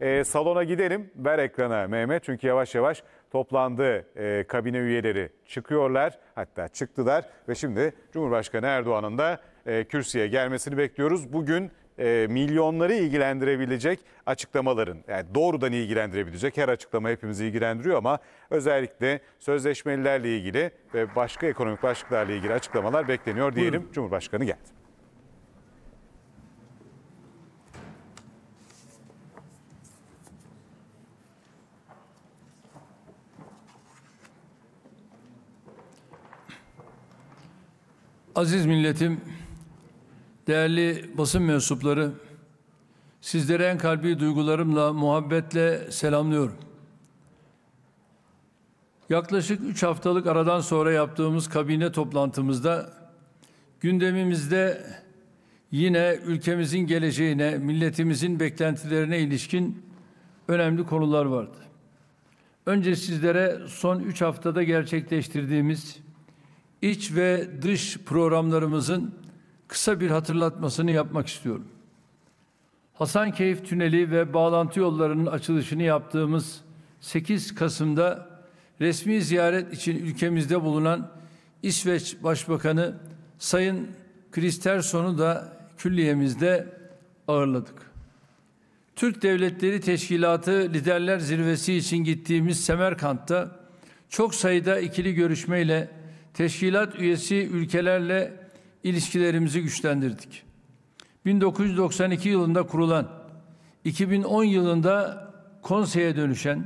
E, salona gidelim, ver ekrana Mehmet. Çünkü yavaş yavaş toplandı e, kabine üyeleri çıkıyorlar. Hatta çıktılar ve şimdi Cumhurbaşkanı Erdoğan'ın da e, kürsüye gelmesini bekliyoruz. Bugün e, milyonları ilgilendirebilecek açıklamaların yani doğrudan ilgilendirebilecek her açıklama hepimizi ilgilendiriyor ama özellikle sözleşmelilerle ilgili ve başka ekonomik başlıklarla ilgili açıklamalar bekleniyor diyelim. Buyurun. Cumhurbaşkanı geldi. Aziz milletim, değerli basın mensupları, sizlere en kalbi duygularımla, muhabbetle selamlıyorum. Yaklaşık üç haftalık aradan sonra yaptığımız kabine toplantımızda gündemimizde yine ülkemizin geleceğine, milletimizin beklentilerine ilişkin önemli konular vardı. Önce sizlere son üç haftada gerçekleştirdiğimiz iç ve dış programlarımızın kısa bir hatırlatmasını yapmak istiyorum. Hasankeyf Tüneli ve bağlantı yollarının açılışını yaptığımız 8 Kasım'da resmi ziyaret için ülkemizde bulunan İsveç Başbakanı Sayın Kristerson'u da külliyemizde ağırladık. Türk Devletleri Teşkilatı Liderler Zirvesi için gittiğimiz Semerkant'ta çok sayıda ikili görüşmeyle teşkilat üyesi ülkelerle ilişkilerimizi güçlendirdik. 1992 yılında kurulan, 2010 yılında konseye dönüşen,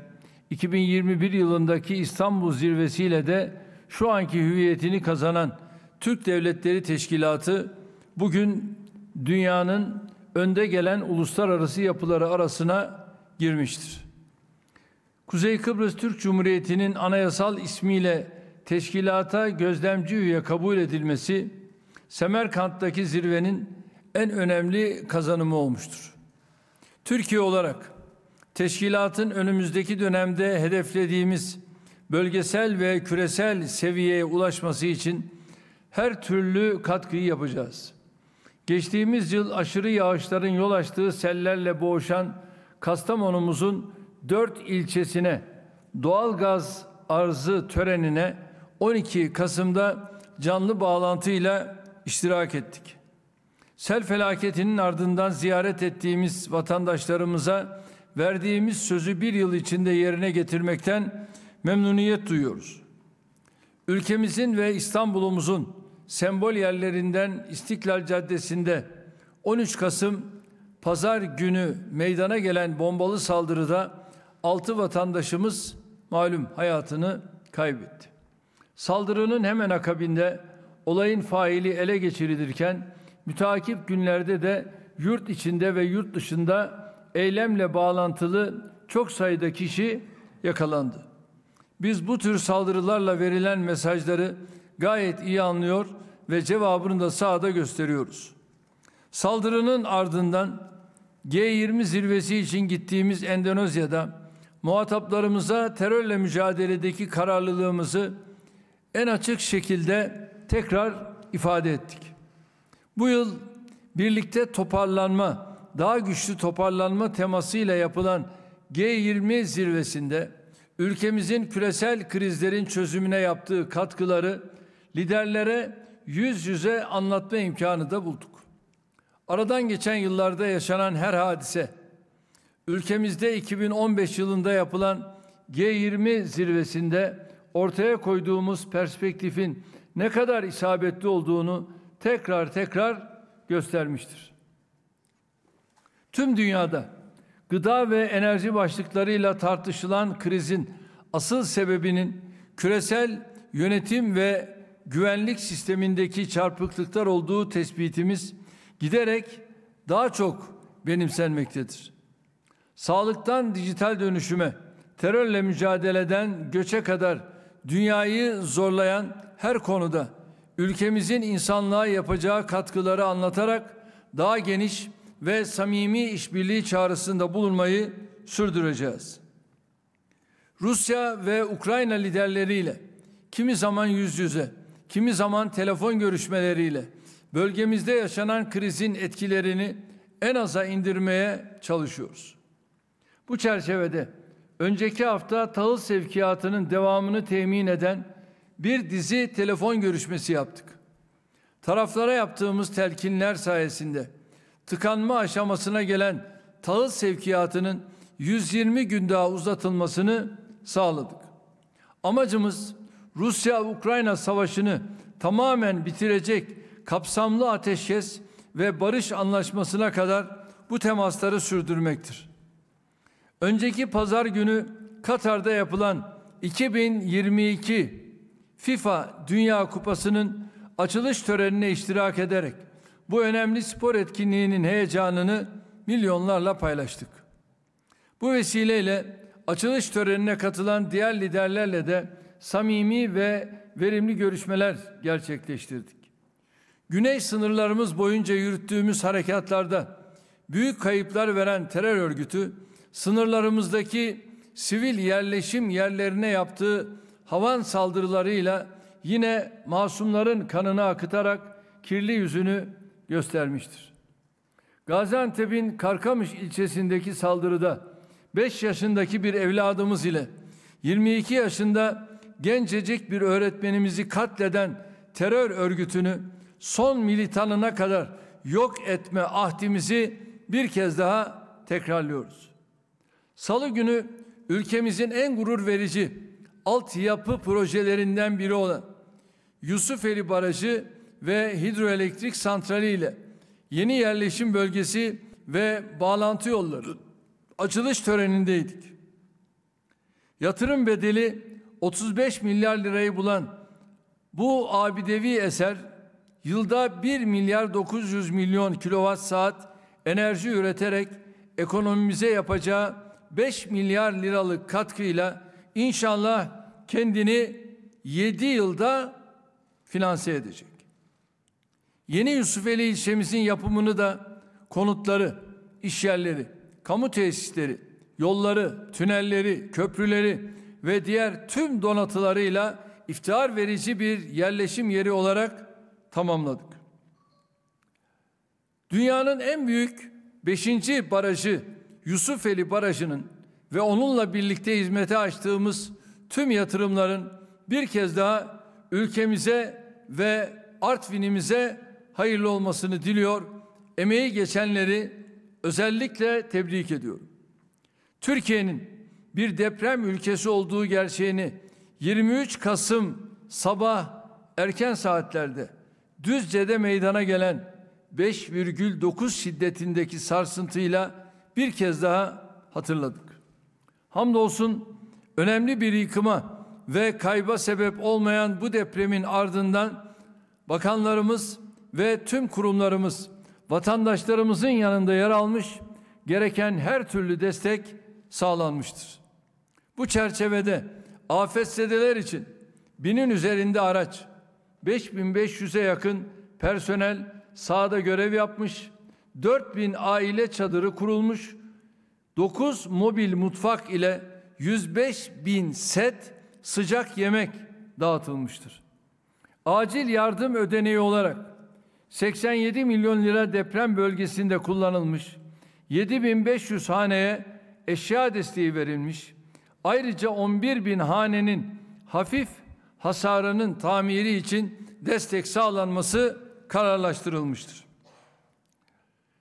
2021 yılındaki İstanbul zirvesiyle de şu anki hüviyetini kazanan Türk Devletleri Teşkilatı bugün dünyanın önde gelen uluslararası yapıları arasına girmiştir. Kuzey Kıbrıs Türk Cumhuriyeti'nin anayasal ismiyle teşkilata gözlemci üye kabul edilmesi Semerkant'taki zirvenin en önemli kazanımı olmuştur. Türkiye olarak teşkilatın önümüzdeki dönemde hedeflediğimiz bölgesel ve küresel seviyeye ulaşması için her türlü katkıyı yapacağız. Geçtiğimiz yıl aşırı yağışların yol açtığı sellerle boğuşan Kastamonumuzun dört ilçesine doğal gaz arzı törenine 12 Kasım'da canlı bağlantıyla iştirak ettik. Sel felaketinin ardından ziyaret ettiğimiz vatandaşlarımıza verdiğimiz sözü bir yıl içinde yerine getirmekten memnuniyet duyuyoruz. Ülkemizin ve İstanbul'umuzun sembol yerlerinden İstiklal Caddesi'nde 13 Kasım pazar günü meydana gelen bombalı saldırıda 6 vatandaşımız malum hayatını kaybetti. Saldırının hemen akabinde olayın faili ele geçirilirken mütakip günlerde de yurt içinde ve yurt dışında eylemle bağlantılı çok sayıda kişi yakalandı. Biz bu tür saldırılarla verilen mesajları gayet iyi anlıyor ve cevabını da sahada gösteriyoruz. Saldırının ardından G20 zirvesi için gittiğimiz Endonezya'da muhataplarımıza terörle mücadeledeki kararlılığımızı en açık şekilde tekrar ifade ettik. Bu yıl birlikte toparlanma, daha güçlü toparlanma temasıyla yapılan G20 zirvesinde ülkemizin küresel krizlerin çözümüne yaptığı katkıları liderlere yüz yüze anlatma imkanı da bulduk. Aradan geçen yıllarda yaşanan her hadise, ülkemizde 2015 yılında yapılan G20 zirvesinde ortaya koyduğumuz perspektifin ne kadar isabetli olduğunu tekrar tekrar göstermiştir. Tüm dünyada gıda ve enerji başlıklarıyla tartışılan krizin asıl sebebinin küresel yönetim ve güvenlik sistemindeki çarpıklıklar olduğu tespitimiz giderek daha çok benimsenmektedir. Sağlıktan dijital dönüşüme, terörle mücadeleden göçe kadar dünyayı zorlayan her konuda ülkemizin insanlığa yapacağı katkıları anlatarak daha geniş ve samimi işbirliği çağrısında bulunmayı sürdüreceğiz. Rusya ve Ukrayna liderleriyle kimi zaman yüz yüze, kimi zaman telefon görüşmeleriyle bölgemizde yaşanan krizin etkilerini en aza indirmeye çalışıyoruz. Bu çerçevede önceki hafta tahıl sevkiyatının devamını temin eden bir dizi telefon görüşmesi yaptık. Taraflara yaptığımız telkinler sayesinde tıkanma aşamasına gelen tahıl sevkiyatının 120 gün daha uzatılmasını sağladık. Amacımız Rusya-Ukrayna savaşını tamamen bitirecek kapsamlı ateşkes ve barış anlaşmasına kadar bu temasları sürdürmektir. Önceki pazar günü Katar'da yapılan 2022 FIFA Dünya Kupası'nın açılış törenine iştirak ederek bu önemli spor etkinliğinin heyecanını milyonlarla paylaştık. Bu vesileyle açılış törenine katılan diğer liderlerle de samimi ve verimli görüşmeler gerçekleştirdik. Güney sınırlarımız boyunca yürüttüğümüz harekatlarda büyük kayıplar veren terör örgütü sınırlarımızdaki sivil yerleşim yerlerine yaptığı havan saldırılarıyla yine masumların kanını akıtarak kirli yüzünü göstermiştir. Gaziantep'in Karkamış ilçesindeki saldırıda 5 yaşındaki bir evladımız ile 22 yaşında gencecik bir öğretmenimizi katleden terör örgütünü son militanına kadar yok etme ahdimizi bir kez daha tekrarlıyoruz. Salı günü ülkemizin en gurur verici altyapı projelerinden biri olan Yusufeli Barajı ve hidroelektrik santrali ile yeni yerleşim bölgesi ve bağlantı yolları açılış törenindeydik. Yatırım bedeli 35 milyar lirayı bulan bu abidevi eser yılda 1 milyar 900 milyon kilowatt saat enerji üreterek ekonomimize yapacağı 5 milyar liralık katkıyla inşallah kendini 7 yılda finanse edecek. Yeni Yusufeli ilçemizin yapımını da konutları, işyerleri, kamu tesisleri, yolları, tünelleri, köprüleri ve diğer tüm donatılarıyla iftihar verici bir yerleşim yeri olarak tamamladık. Dünyanın en büyük 5. barajı Yusufeli Barajı'nın ve onunla birlikte hizmete açtığımız tüm yatırımların bir kez daha ülkemize ve Artvin'imize hayırlı olmasını diliyor. Emeği geçenleri özellikle tebrik ediyorum. Türkiye'nin bir deprem ülkesi olduğu gerçeğini 23 Kasım sabah erken saatlerde Düzce'de meydana gelen 5,9 şiddetindeki sarsıntıyla bir kez daha hatırladık. Hamdolsun önemli bir yıkıma ve kayba sebep olmayan bu depremin ardından bakanlarımız ve tüm kurumlarımız vatandaşlarımızın yanında yer almış, gereken her türlü destek sağlanmıştır. Bu çerçevede afetzedeler için binin üzerinde araç, 5500'e yakın personel sahada görev yapmış, 4000 aile çadırı kurulmuş, 9 mobil mutfak ile 105 bin set sıcak yemek dağıtılmıştır. Acil yardım ödeneği olarak 87 milyon lira deprem bölgesinde kullanılmış, 7500 haneye eşya desteği verilmiş, ayrıca 11 bin hanenin hafif hasarının tamiri için destek sağlanması kararlaştırılmıştır.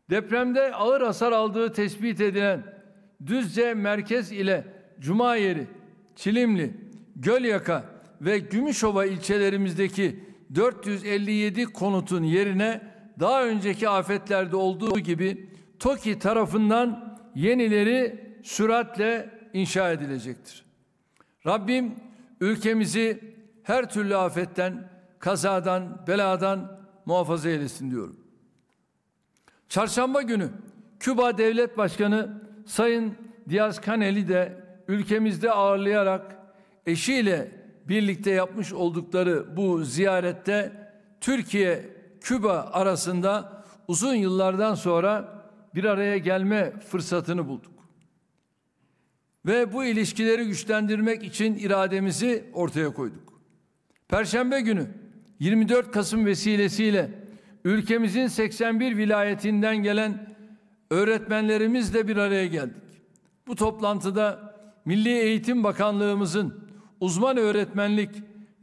Depremde ağır hasar aldığı tespit edilen Düzce merkez ile Cuma Yeri, Çilimli, Gölyaka ve Gümüşova ilçelerimizdeki 457 konutun yerine daha önceki afetlerde olduğu gibi TOKİ tarafından yenileri süratle inşa edilecektir. Rabbim ülkemizi her türlü afetten, kazadan, beladan muhafaza eylesin diyorum. Çarşamba günü Küba Devlet Başkanı Sayın Diaz Canel'i de ülkemizde ağırlayarak eşiyle birlikte yapmış oldukları bu ziyarette Türkiye-Küba arasında uzun yıllardan sonra bir araya gelme fırsatını bulduk. Ve bu ilişkileri güçlendirmek için irademizi ortaya koyduk. Perşembe günü 24 Kasım vesilesiyle ülkemizin 81 vilayetinden gelen öğretmenlerimizle bir araya geldik. Bu toplantıda Milli Eğitim Bakanlığımızın uzman öğretmenlik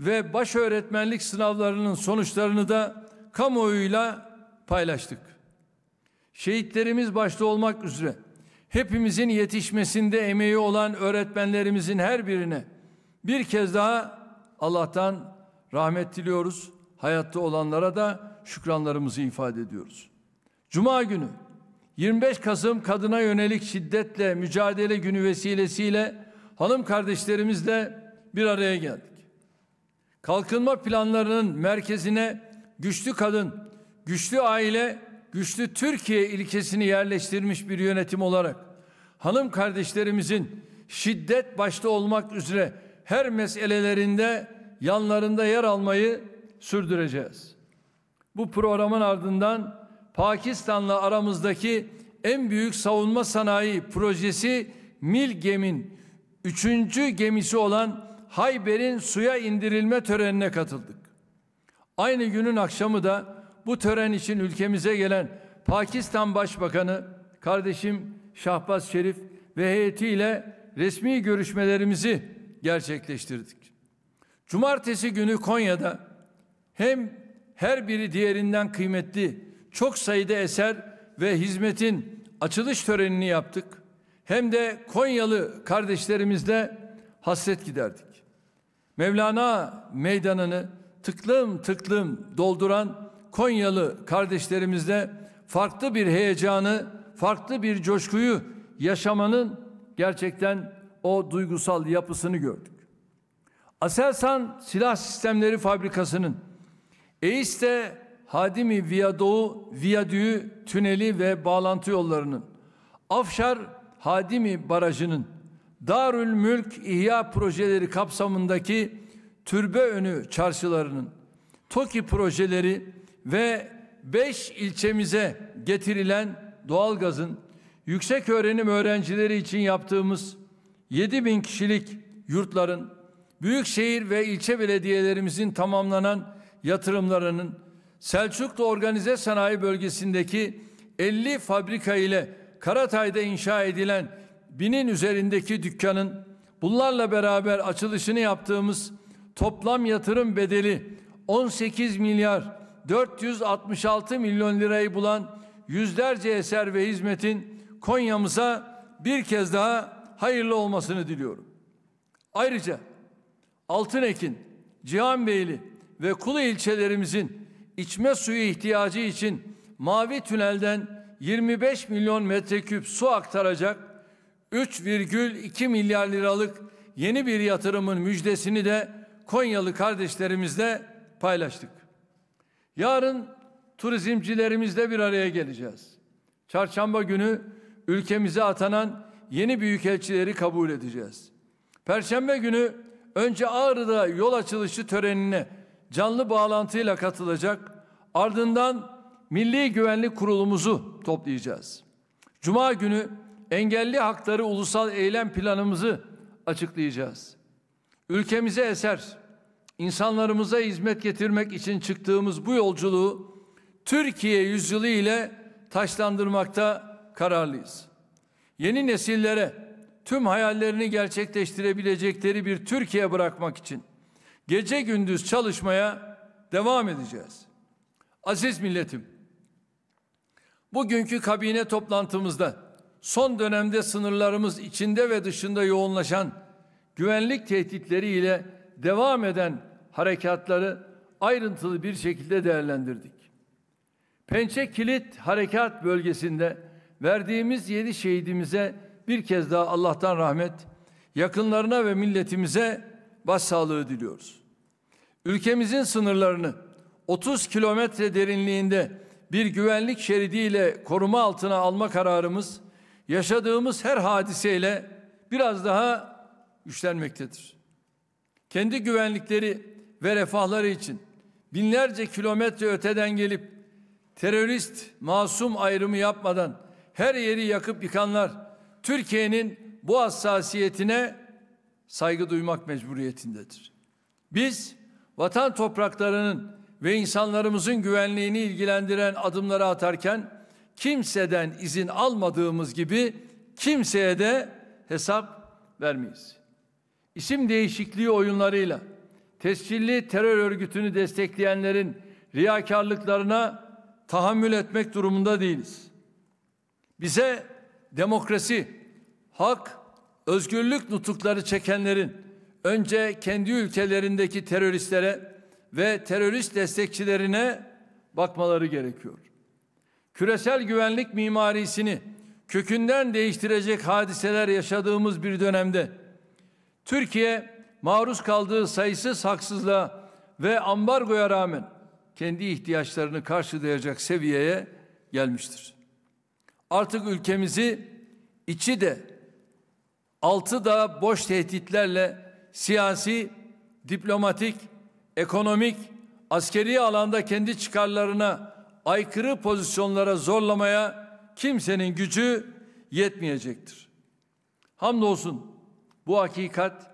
ve baş öğretmenlik sınavlarının sonuçlarını da kamuoyuyla paylaştık. Şehitlerimiz başta olmak üzere hepimizin yetişmesinde emeği olan öğretmenlerimizin her birine bir kez daha Allah'tan rahmet diliyoruz. Hayatta olanlara da şükranlarımızı ifade ediyoruz. Cuma günü 25 Kasım kadına yönelik şiddetle mücadele günü vesilesiyle hanım kardeşlerimizle bir araya geldik. Kalkınma planlarının merkezine güçlü kadın, güçlü aile, güçlü Türkiye ilkesini yerleştirmiş bir yönetim olarak hanım kardeşlerimizin şiddet başta olmak üzere her meselelerinde yanlarında yer almayı sürdüreceğiz. Bu programın ardından Pakistan'la aramızdaki en büyük savunma sanayi projesi Milgem'in üçüncü gemisi olan Hayber'in suya indirilme törenine katıldık. Aynı günün akşamı da bu tören için ülkemize gelen Pakistan Başbakanı kardeşim Şahbaz Şerif ve heyetiyle resmi görüşmelerimizi gerçekleştirdik. Cumartesi günü Konya'da hem her biri diğerinden kıymetli çok sayıda eser ve hizmetin açılış törenini yaptık. Hem de Konyalı kardeşlerimizle hasret giderdik. Mevlana meydanını tıklım tıklım dolduran Konyalı kardeşlerimizle farklı bir heyecanı, farklı bir coşkuyu yaşamanın gerçekten o duygusal yapısını gördük. Aselsan Silah Sistemleri Fabrikası'nın EİS'te Hadimi Viyadoğu, Viyadüğü, Tüneli ve Bağlantı Yolları'nın, Afşar Hadimi Barajı'nın, Darül Mülk İhya Projeleri kapsamındaki türbe önü çarşılarının, TOKİ projeleri ve 5 ilçemize getirilen doğalgazın yüksek öğrenim öğrencileri için yaptığımız 7 bin kişilik yurtların büyükşehir ve ilçe belediyelerimizin tamamlanan yatırımlarının Selçuklu Organize Sanayi Bölgesi'ndeki 50 fabrika ile Karatay'da inşa edilen binin üzerindeki dükkanın bunlarla beraber açılışını yaptığımız toplam yatırım bedeli 18 milyar 466 milyon lirayı bulan yüzlerce eser ve hizmetin Konya'mıza bir kez daha hayırlı olmasını diliyorum. Ayrıca Altınekin, Cihanbeyli ve Kulu ilçelerimizin içme suyu ihtiyacı için Mavi Tünel'den 25 milyon metreküp su aktaracak 3,2 milyar liralık yeni bir yatırımın müjdesini de Konyalı kardeşlerimizle paylaştık. Yarın turizmcilerimizle bir araya geleceğiz. Çarşamba günü ülkemize atanan yeni büyükelçileri kabul edeceğiz. Perşembe günü önce Ağrı'da yol açılışı törenine canlı bağlantıyla katılacak. Ardından Milli Güvenlik Kurulumuzu toplayacağız. Cuma günü engelli hakları ulusal eylem planımızı açıklayacağız. Ülkemize eser, insanlarımıza hizmet getirmek için çıktığımız bu yolculuğu Türkiye yüzyılı ile taşlandırmakta kararlıyız. Yeni nesillere tüm hayallerini gerçekleştirebilecekleri bir Türkiye bırakmak için gece gündüz çalışmaya devam edeceğiz. Aziz milletim, bugünkü kabine toplantımızda son dönemde sınırlarımız içinde ve dışında yoğunlaşan güvenlik tehditleriyle devam eden harekatları ayrıntılı bir şekilde değerlendirdik. Pençe Kilit Harekat Bölgesi'nde verdiğimiz yedi şehidimize bir kez daha Allah'tan rahmet, yakınlarına ve milletimize başsağlığı diliyoruz. Ülkemizin sınırlarını 30 kilometre derinliğinde bir güvenlik şeridiyle koruma altına alma kararımız yaşadığımız her hadiseyle biraz daha güçlenmektedir. Kendi güvenlikleri ve refahları için binlerce kilometre öteden gelip terörist masum ayrımı yapmadan her yeri yakıp yıkanlar Türkiye'nin bu hassasiyetine saygı duymak mecburiyetindedir. Biz vatan topraklarının ve insanlarımızın güvenliğini ilgilendiren adımları atarken kimseden izin almadığımız gibi kimseye de hesap vermeyiz. İsim değişikliği oyunlarıyla tescilli terör örgütünü destekleyenlerin riyakarlıklarına tahammül etmek durumunda değiliz. Bize demokrasi, hak, özgürlük nutukları çekenlerin önce kendi ülkelerindeki teröristlere ve terörist destekçilerine bakmaları gerekiyor. Küresel güvenlik mimarisini kökünden değiştirecek hadiseler yaşadığımız bir dönemde Türkiye maruz kaldığı sayısız haksızlığa ve ambargoya rağmen kendi ihtiyaçlarını karşılayacak seviyeye gelmiştir artık ülkemizi içi de altı da boş tehditlerle siyasi, diplomatik, ekonomik, askeri alanda kendi çıkarlarına aykırı pozisyonlara zorlamaya kimsenin gücü yetmeyecektir. Hamdolsun bu hakikat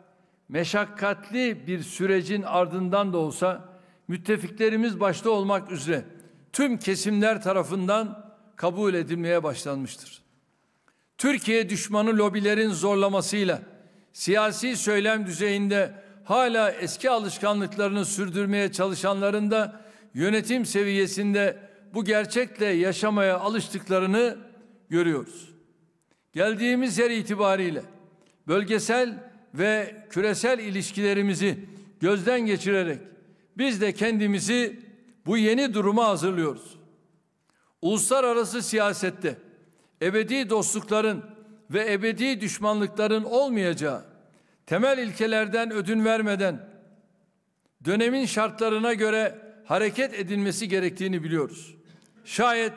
meşakkatli bir sürecin ardından da olsa müttefiklerimiz başta olmak üzere tüm kesimler tarafından kabul edilmeye başlanmıştır. Türkiye düşmanı lobilerin zorlamasıyla siyasi söylem düzeyinde hala eski alışkanlıklarını sürdürmeye çalışanların da yönetim seviyesinde bu gerçekle yaşamaya alıştıklarını görüyoruz. Geldiğimiz yer itibariyle bölgesel ve küresel ilişkilerimizi gözden geçirerek biz de kendimizi bu yeni duruma hazırlıyoruz. Uluslararası siyasette ebedi dostlukların ve ebedi düşmanlıkların olmayacağı temel ilkelerden ödün vermeden dönemin şartlarına göre hareket edilmesi gerektiğini biliyoruz. Şayet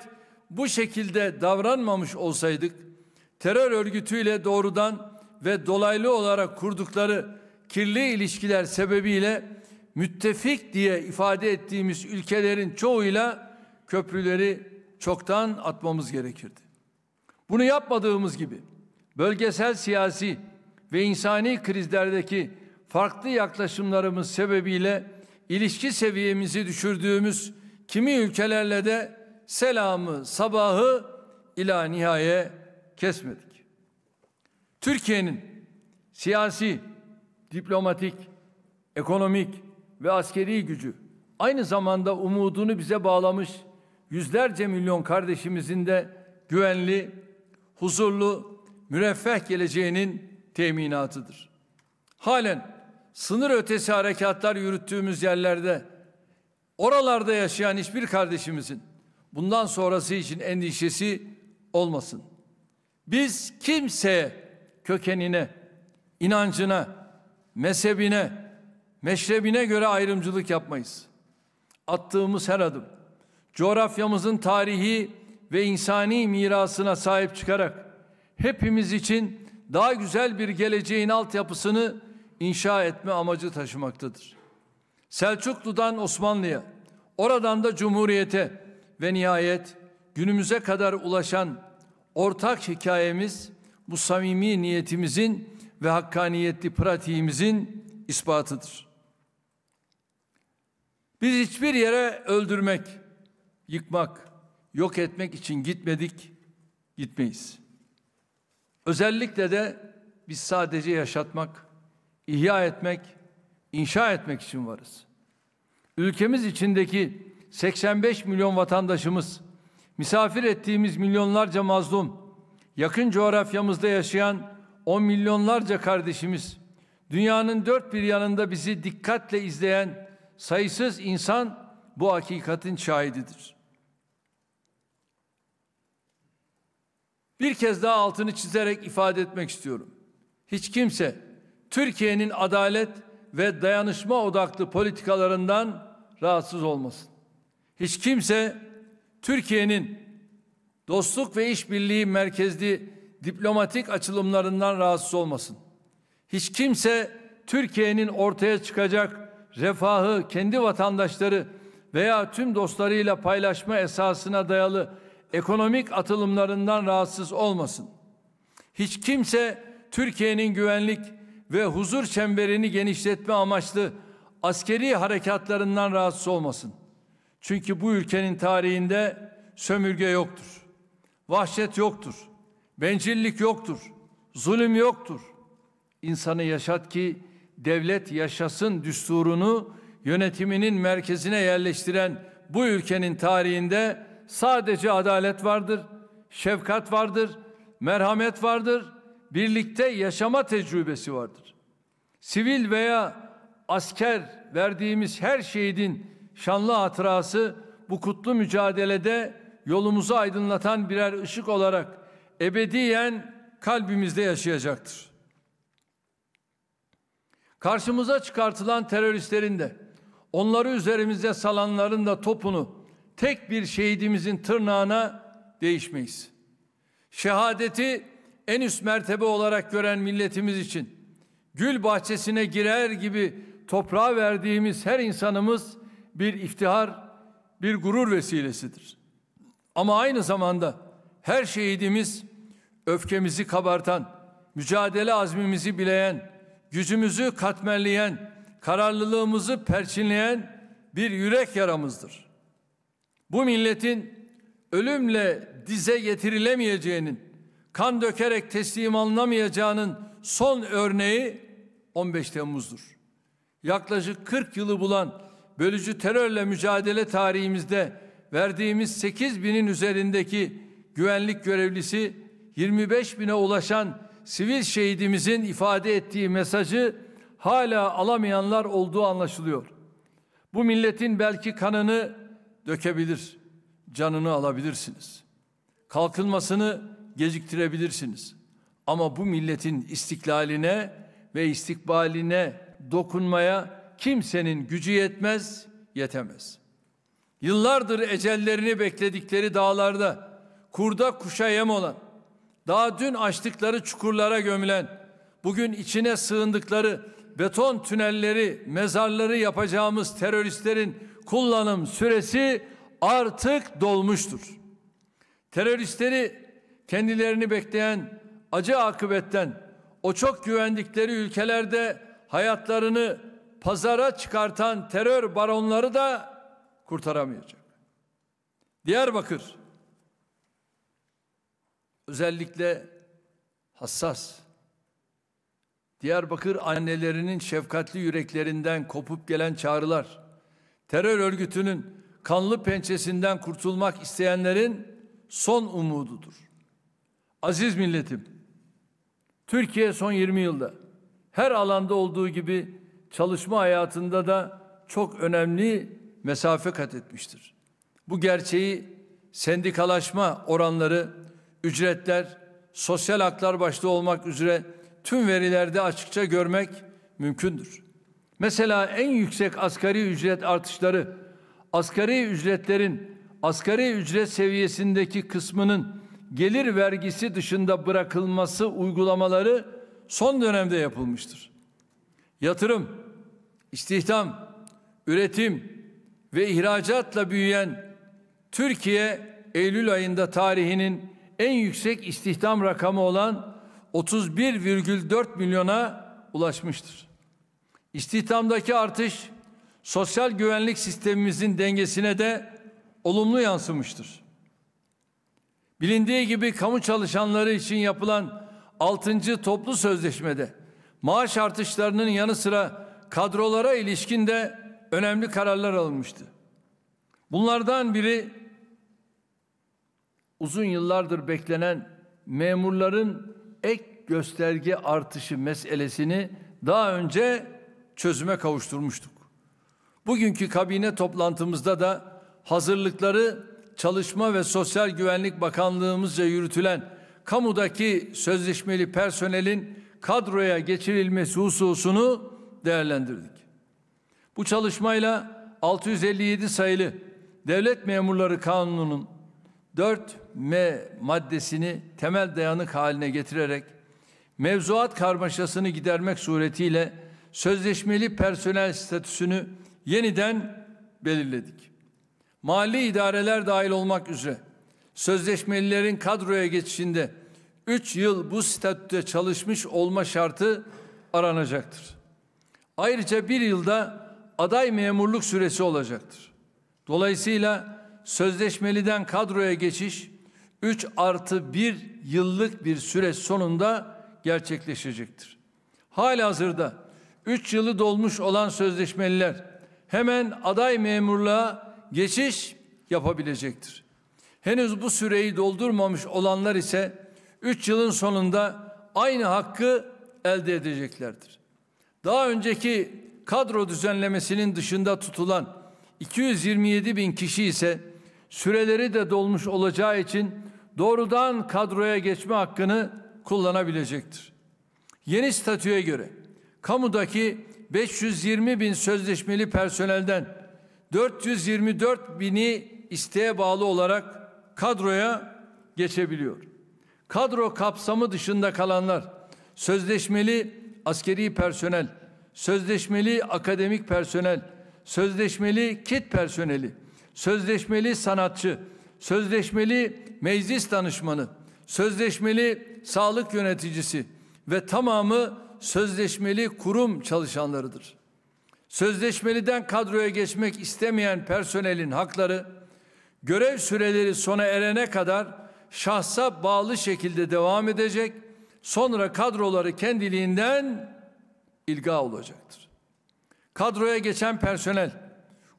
bu şekilde davranmamış olsaydık terör örgütüyle doğrudan ve dolaylı olarak kurdukları kirli ilişkiler sebebiyle müttefik diye ifade ettiğimiz ülkelerin çoğuyla köprüleri çoktan atmamız gerekirdi. Bunu yapmadığımız gibi bölgesel siyasi ve insani krizlerdeki farklı yaklaşımlarımız sebebiyle ilişki seviyemizi düşürdüğümüz kimi ülkelerle de selamı sabahı ila nihaye kesmedik. Türkiye'nin siyasi, diplomatik, ekonomik ve askeri gücü aynı zamanda umudunu bize bağlamış yüzlerce milyon kardeşimizin de güvenli, huzurlu, müreffeh geleceğinin teminatıdır. Halen sınır ötesi harekatlar yürüttüğümüz yerlerde oralarda yaşayan hiçbir kardeşimizin bundan sonrası için endişesi olmasın. Biz kimseye kökenine, inancına, mezhebine, meşrebine göre ayrımcılık yapmayız. Attığımız her adım coğrafyamızın tarihi ve insani mirasına sahip çıkarak hepimiz için daha güzel bir geleceğin altyapısını inşa etme amacı taşımaktadır. Selçuklu'dan Osmanlı'ya, oradan da Cumhuriyet'e ve nihayet günümüze kadar ulaşan ortak hikayemiz bu samimi niyetimizin ve hakkaniyetli pratiğimizin ispatıdır. Biz hiçbir yere öldürmek, yıkmak, yok etmek için gitmedik, gitmeyiz. Özellikle de biz sadece yaşatmak, ihya etmek, inşa etmek için varız. Ülkemiz içindeki 85 milyon vatandaşımız, misafir ettiğimiz milyonlarca mazlum, yakın coğrafyamızda yaşayan on milyonlarca kardeşimiz, dünyanın dört bir yanında bizi dikkatle izleyen sayısız insan bu hakikatin şahididir. Bir kez daha altını çizerek ifade etmek istiyorum. Hiç kimse Türkiye'nin adalet ve dayanışma odaklı politikalarından rahatsız olmasın. Hiç kimse Türkiye'nin dostluk ve işbirliği merkezli diplomatik açılımlarından rahatsız olmasın. Hiç kimse Türkiye'nin ortaya çıkacak refahı kendi vatandaşları veya tüm dostlarıyla paylaşma esasına dayalı ekonomik atılımlarından rahatsız olmasın. Hiç kimse Türkiye'nin güvenlik ve huzur çemberini genişletme amaçlı askeri harekatlarından rahatsız olmasın. Çünkü bu ülkenin tarihinde sömürge yoktur. Vahşet yoktur. Bencillik yoktur. Zulüm yoktur. İnsanı yaşat ki devlet yaşasın düsturunu yönetiminin merkezine yerleştiren bu ülkenin tarihinde sadece adalet vardır, şefkat vardır, merhamet vardır, birlikte yaşama tecrübesi vardır. Sivil veya asker verdiğimiz her şehidin şanlı hatırası bu kutlu mücadelede yolumuzu aydınlatan birer ışık olarak ebediyen kalbimizde yaşayacaktır. Karşımıza çıkartılan teröristlerin de onları üzerimize salanların da topunu tek bir şehidimizin tırnağına değişmeyiz. Şehadeti en üst mertebe olarak gören milletimiz için gül bahçesine girer gibi toprağa verdiğimiz her insanımız bir iftihar, bir gurur vesilesidir. Ama aynı zamanda her şehidimiz öfkemizi kabartan, mücadele azmimizi bileyen, gücümüzü katmerleyen, kararlılığımızı perçinleyen bir yürek yaramızdır. Bu milletin ölümle dize getirilemeyeceğinin, kan dökerek teslim alınamayacağının son örneği 15 Temmuz'dur. Yaklaşık 40 yılı bulan bölücü terörle mücadele tarihimizde verdiğimiz 8 binin üzerindeki güvenlik görevlisi 25 bine ulaşan sivil şehidimizin ifade ettiği mesajı hala alamayanlar olduğu anlaşılıyor. Bu milletin belki kanını dökebilir, canını alabilirsiniz. Kalkınmasını geciktirebilirsiniz. Ama bu milletin istiklaline ve istikbaline dokunmaya kimsenin gücü yetmez, yetemez. Yıllardır ecellerini bekledikleri dağlarda kurda kuşa yem olan, daha dün açtıkları çukurlara gömülen, bugün içine sığındıkları beton tünelleri, mezarları yapacağımız teröristlerin kullanım süresi artık dolmuştur. Teröristleri kendilerini bekleyen acı akıbetten o çok güvendikleri ülkelerde hayatlarını pazara çıkartan terör baronları da kurtaramayacak. Diyarbakır özellikle hassas. Diyarbakır annelerinin şefkatli yüreklerinden kopup gelen çağrılar terör örgütünün kanlı pençesinden kurtulmak isteyenlerin son umududur. Aziz milletim, Türkiye son 20 yılda her alanda olduğu gibi çalışma hayatında da çok önemli mesafe kat etmiştir. Bu gerçeği sendikalaşma oranları, ücretler, sosyal haklar başta olmak üzere tüm verilerde açıkça görmek mümkündür. Mesela en yüksek asgari ücret artışları, asgari ücretlerin asgari ücret seviyesindeki kısmının gelir vergisi dışında bırakılması uygulamaları son dönemde yapılmıştır. Yatırım, istihdam, üretim ve ihracatla büyüyen Türkiye Eylül ayında tarihinin en yüksek istihdam rakamı olan 31,4 milyona ulaşmıştır. İstihdamdaki artış sosyal güvenlik sistemimizin dengesine de olumlu yansımıştır. Bilindiği gibi kamu çalışanları için yapılan 6. toplu sözleşmede maaş artışlarının yanı sıra kadrolara ilişkin de önemli kararlar alınmıştı. Bunlardan biri uzun yıllardır beklenen memurların ek gösterge artışı meselesini daha önce çözüme kavuşturmuştuk. Bugünkü kabine toplantımızda da hazırlıkları Çalışma ve Sosyal Güvenlik Bakanlığımızca yürütülen kamudaki sözleşmeli personelin kadroya geçirilmesi hususunu değerlendirdik. Bu çalışmayla 657 sayılı Devlet Memurları Kanunu'nun 4M maddesini temel dayanık haline getirerek mevzuat karmaşasını gidermek suretiyle sözleşmeli personel statüsünü yeniden belirledik. Mali idareler dahil olmak üzere sözleşmelilerin kadroya geçişinde 3 yıl bu statüde çalışmış olma şartı aranacaktır. Ayrıca bir yılda aday memurluk süresi olacaktır. Dolayısıyla sözleşmeliden kadroya geçiş 3 artı 1 yıllık bir süre sonunda gerçekleşecektir. Halihazırda 3 yılı dolmuş olan sözleşmeliler hemen aday memurluğa geçiş yapabilecektir. Henüz bu süreyi doldurmamış olanlar ise 3 yılın sonunda aynı hakkı elde edeceklerdir. Daha önceki kadro düzenlemesinin dışında tutulan 227 bin kişi ise süreleri de dolmuş olacağı için doğrudan kadroya geçme hakkını kullanabilecektir. Yeni statüye göre Kamudaki 520 bin sözleşmeli personelden 424 bini isteğe bağlı olarak kadroya geçebiliyor. Kadro kapsamı dışında kalanlar sözleşmeli askeri personel, sözleşmeli akademik personel, sözleşmeli kit personeli, sözleşmeli sanatçı, sözleşmeli meclis danışmanı, sözleşmeli sağlık yöneticisi ve tamamı sözleşmeli kurum çalışanlarıdır. Sözleşmeliden kadroya geçmek istemeyen personelin hakları görev süreleri sona erene kadar şahsa bağlı şekilde devam edecek. Sonra kadroları kendiliğinden ilga olacaktır. Kadroya geçen personel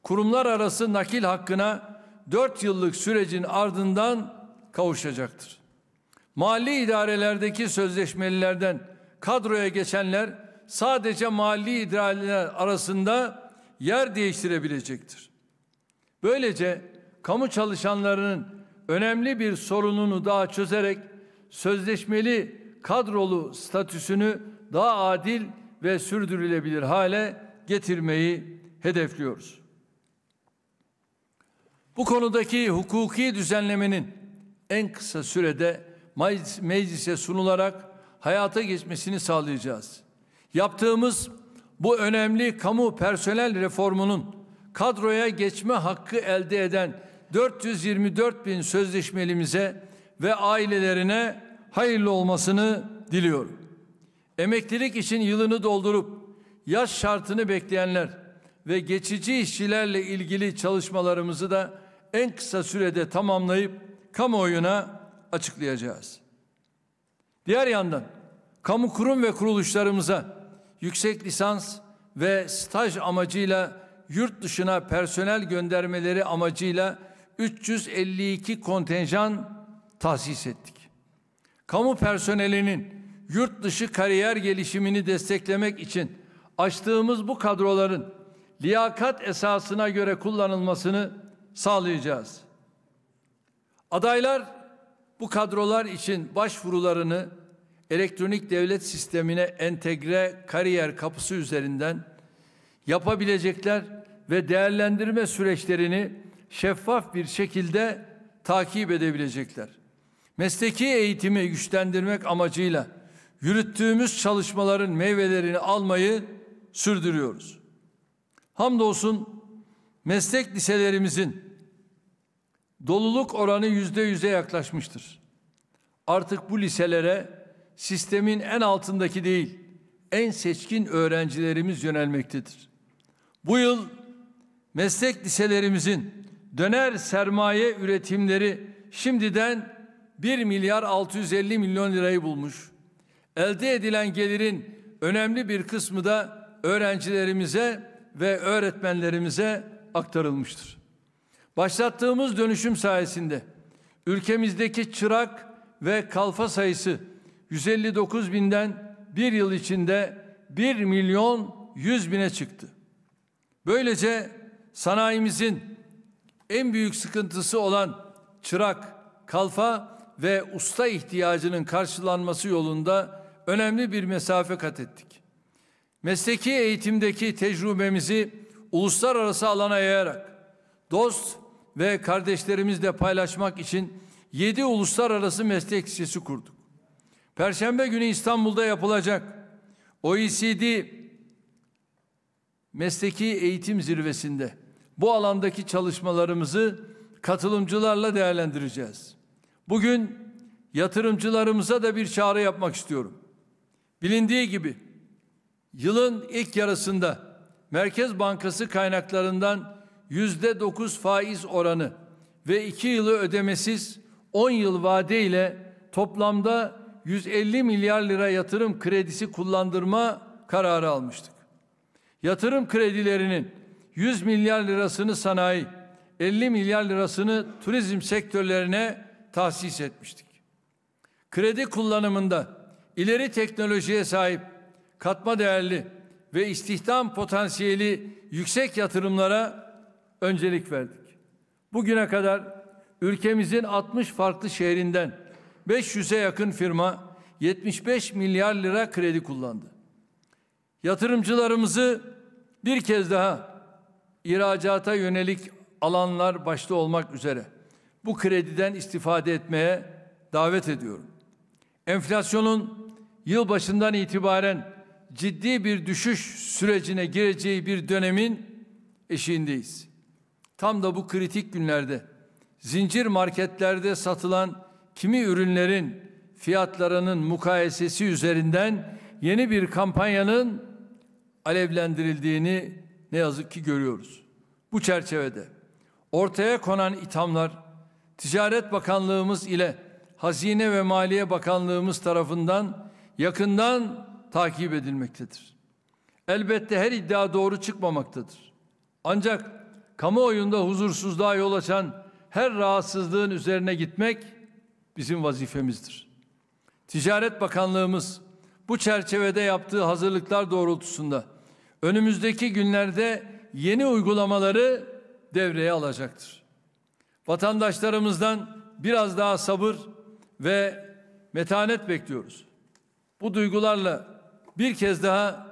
kurumlar arası nakil hakkına 4 yıllık sürecin ardından kavuşacaktır. Mali idarelerdeki sözleşmelilerden kadroya geçenler sadece mali idareler arasında yer değiştirebilecektir. Böylece kamu çalışanlarının önemli bir sorununu daha çözerek sözleşmeli kadrolu statüsünü daha adil ve sürdürülebilir hale getirmeyi hedefliyoruz. Bu konudaki hukuki düzenlemenin en kısa sürede meclise sunularak hayata geçmesini sağlayacağız. Yaptığımız bu önemli kamu personel reformunun kadroya geçme hakkı elde eden 424 bin sözleşmelimize ve ailelerine hayırlı olmasını diliyorum. Emeklilik için yılını doldurup yaş şartını bekleyenler ve geçici işçilerle ilgili çalışmalarımızı da en kısa sürede tamamlayıp kamuoyuna açıklayacağız. Diğer yandan kamu kurum ve kuruluşlarımıza yüksek lisans ve staj amacıyla yurt dışına personel göndermeleri amacıyla 352 kontenjan tahsis ettik. Kamu personelinin yurt dışı kariyer gelişimini desteklemek için açtığımız bu kadroların liyakat esasına göre kullanılmasını sağlayacağız. Adaylar bu kadrolar için başvurularını elektronik devlet sistemine entegre kariyer kapısı üzerinden yapabilecekler ve değerlendirme süreçlerini şeffaf bir şekilde takip edebilecekler. Mesleki eğitimi güçlendirmek amacıyla yürüttüğümüz çalışmaların meyvelerini almayı sürdürüyoruz. Hamdolsun meslek liselerimizin doluluk oranı yüzde yüze yaklaşmıştır. Artık bu liselere sistemin en altındaki değil, en seçkin öğrencilerimiz yönelmektedir. Bu yıl meslek liselerimizin döner sermaye üretimleri şimdiden 1 milyar 650 milyon lirayı bulmuş. Elde edilen gelirin önemli bir kısmı da öğrencilerimize ve öğretmenlerimize aktarılmıştır. Başlattığımız dönüşüm sayesinde ülkemizdeki çırak ve kalfa sayısı 159 binden bir yıl içinde 1 milyon 100 bine çıktı. Böylece sanayimizin en büyük sıkıntısı olan çırak, kalfa ve usta ihtiyacının karşılanması yolunda önemli bir mesafe kat ettik. Mesleki eğitimdeki tecrübemizi uluslararası alana yayarak dost ve kardeşlerimizle paylaşmak için 7 uluslararası meslek lisesi kurduk. Perşembe günü İstanbul'da yapılacak OECD Mesleki Eğitim Zirvesi'nde bu alandaki çalışmalarımızı katılımcılarla değerlendireceğiz. Bugün yatırımcılarımıza da bir çağrı yapmak istiyorum. Bilindiği gibi yılın ilk yarısında Merkez Bankası kaynaklarından yüzde dokuz faiz oranı ve iki yılı ödemesiz on yıl vade ile toplamda 150 milyar lira yatırım kredisi kullandırma kararı almıştık. Yatırım kredilerinin 100 milyar lirasını sanayi, 50 milyar lirasını turizm sektörlerine tahsis etmiştik. Kredi kullanımında ileri teknolojiye sahip, katma değerli ve istihdam potansiyeli yüksek yatırımlara öncelik verdik. Bugüne kadar ülkemizin 60 farklı şehrinden 500'e yakın firma 75 milyar lira kredi kullandı. Yatırımcılarımızı bir kez daha ihracata yönelik alanlar başta olmak üzere bu krediden istifade etmeye davet ediyorum. Enflasyonun yılbaşından itibaren ciddi bir düşüş sürecine gireceği bir dönemin eşiğindeyiz. Tam da bu kritik günlerde zincir marketlerde satılan kimi ürünlerin fiyatlarının mukayesesi üzerinden yeni bir kampanyanın alevlendirildiğini ne yazık ki görüyoruz. Bu çerçevede ortaya konan ithamlar Ticaret Bakanlığımız ile Hazine ve Maliye Bakanlığımız tarafından yakından takip edilmektedir. Elbette her iddia doğru çıkmamaktadır. Ancak kamuoyunda huzursuzluğa yol açan her rahatsızlığın üzerine gitmek bizim vazifemizdir. Ticaret Bakanlığımız bu çerçevede yaptığı hazırlıklar doğrultusunda önümüzdeki günlerde yeni uygulamaları devreye alacaktır. Vatandaşlarımızdan biraz daha sabır ve metanet bekliyoruz. Bu duygularla bir kez daha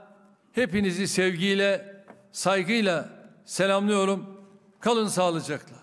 hepinizi sevgiyle, saygıyla selamlıyorum. Kalın sağlıcakla.